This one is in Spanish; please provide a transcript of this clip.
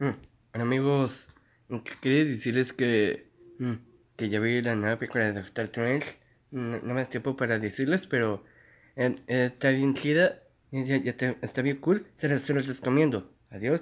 Mm. Bueno, amigos, quería decirles que, mm. que ya vi la nueva película de Doctor Strange. No, me da tiempo para decirles, pero eh, eh, está bien chida. está, bien cool. Se los recomiendo. Adiós,